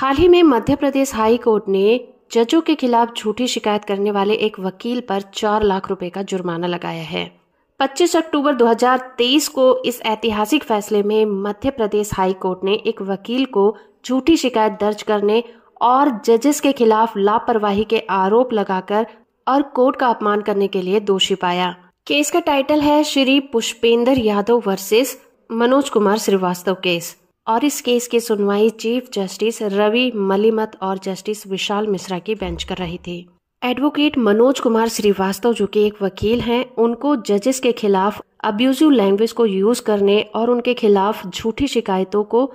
हाल ही में मध्य प्रदेश high court ने जजों के खिलाफ झूठी शिकायत करने वाले एक वकील पर चार लाख रुपए का जुर्माना लगाया है 25 अक्टूबर 2023 को इस ऐतिहासिक फैसले में मध्य प्रदेश हाई कोर्ट ने एक वकील को झूठी शिकायत दर्ज करने और जजेस के खिलाफ लापरवाही के आरोप लगाकर और कोर्ट का अपमान करने के लिए दोषी पाया केस का टाइटल है श्री पुष्पेंद्र यादव वर्सेस मनोज कुमार श्रीवास्तव केस और इस केस की सुनवाई चीफ जस्टिस रवि मलिमत और जस्टिस विशाल मिश्रा की बेंच कर रही थी एडवोकेट मनोज कुमार श्रीवास्तव जो कि एक वकील हैं उनको जजेस के खिलाफ अब्यूजिव लैंग्वेज को यूज करने और उनके खिलाफ झूठी शिकायतों को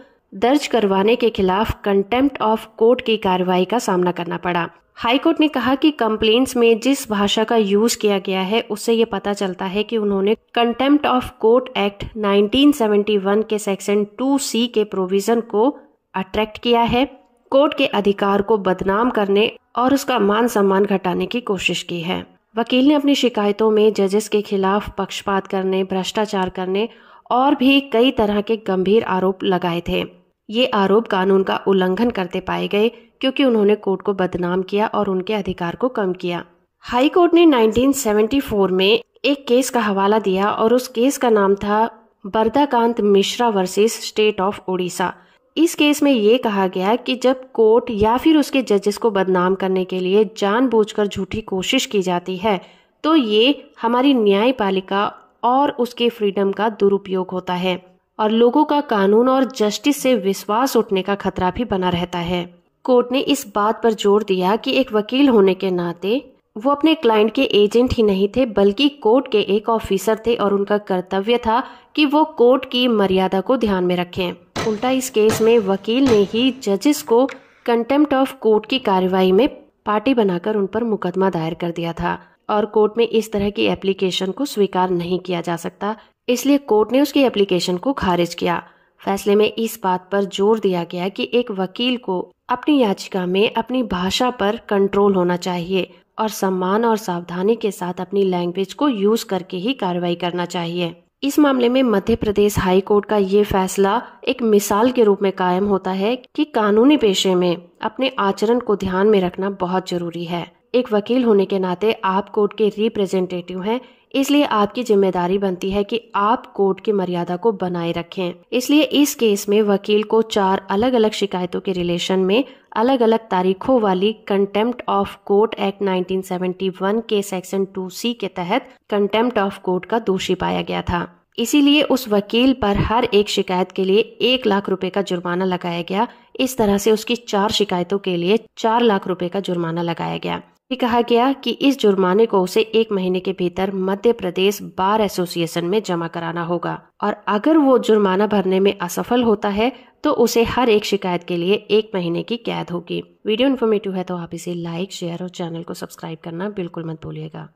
दर्ज करवाने के खिलाफ कंटेम्प्ट ऑफ कोर्ट की कार्रवाई का सामना करना पड़ा हाईकोर्ट ने कहा कि कंप्लेंट्स में जिस भाषा का यूज किया गया है उससे ये पता चलता है कि उन्होंने कंटेम्प्ट ऑफ कोर्ट एक्ट 1971 के सेक्शन 2 सी के प्रोविजन को अट्रैक्ट किया है कोर्ट के अधिकार को बदनाम करने और उसका मान सम्मान घटाने की कोशिश की है वकील ने अपनी शिकायतों में जजेस के खिलाफ पक्षपात करने भ्रष्टाचार करने और भी कई तरह के गंभीर आरोप लगाए थे ये आरोप कानून का उल्लंघन करते पाए गए क्योंकि उन्होंने कोर्ट को बदनाम किया और उनके अधिकार को कम किया हाई कोर्ट ने 1974 में एक केस का हवाला दिया और उस केस का नाम था Bardakant Mishra versus state of Orissa इस केस में ये कहा गया कि जब कोर्ट या फिर उसके जजेस को बदनाम करने के लिए जानबूझकर झूठी कोशिश की जाती है तो ये हमारी न्यायपालिका और उसके फ्रीडम का दुरुपयोग होता है और लोगों का कानून और जस्टिस से विश्वास उठने का खतरा भी बना रहता है कोर्ट ने इस बात पर जोर दिया कि एक वकील होने के नाते वो अपने क्लाइंट के एजेंट ही नहीं थे बल्कि कोर्ट के एक ऑफिसर थे और उनका कर्तव्य था कि वो कोर्ट की मर्यादा को ध्यान में रखें उल्टा इस केस में वकील ने ही जजेस को कंटेम्प्ट ऑफ कोर्ट की कार्यवाही में पार्टी बनाकर उन पर मुकदमा दायर कर दिया था और कोर्ट में इस तरह की एप्लीकेशन को स्वीकार नहीं किया जा सकता इसलिए कोर्ट ने उसकी एप्लीकेशन को खारिज किया फैसले में इस बात पर जोर दिया गया कि एक वकील को अपनी याचिका में अपनी भाषा पर कंट्रोल होना चाहिए और सम्मान और सावधानी के साथ अपनी लैंग्वेज को यूज करके ही कार्रवाई करना चाहिए इस मामले में मध्य प्रदेश हाई कोर्ट का ये फैसला एक मिसाल के रूप में कायम होता है कि कानूनी पेशे में अपने आचरण को ध्यान में रखना बहुत जरूरी है एक वकील होने के नाते आप कोर्ट के रिप्रेजेंटेटिव हैं इसलिए आपकी जिम्मेदारी बनती है कि आप कोर्ट की मर्यादा को बनाए रखें इसलिए इस केस में वकील को चार अलग अलग शिकायतों के रिलेशन में अलग अलग तारीखों वाली कंटेम्प्ट ऑफ कोर्ट एक्ट 1971 के सेक्शन सी के तहत कंटेम्प्ट ऑफ कोर्ट का दोषी पाया गया था इसीलिए उस वकील पर हर एक शिकायत के लिए एक लाख रुपए का जुर्माना लगाया गया इस तरह से उसकी चार शिकायतों के लिए चार लाख रुपए का जुर्माना लगाया गया भी कहा गया कि इस जुर्माने को उसे एक महीने के भीतर मध्य प्रदेश बार एसोसिएशन में जमा कराना होगा और अगर वो जुर्माना भरने में असफल होता है तो उसे हर एक शिकायत के लिए एक महीने की कैद होगी वीडियो इन्फॉर्मेटिव है तो आप इसे लाइक शेयर और चैनल को सब्सक्राइब करना बिल्कुल मत भूलिएगा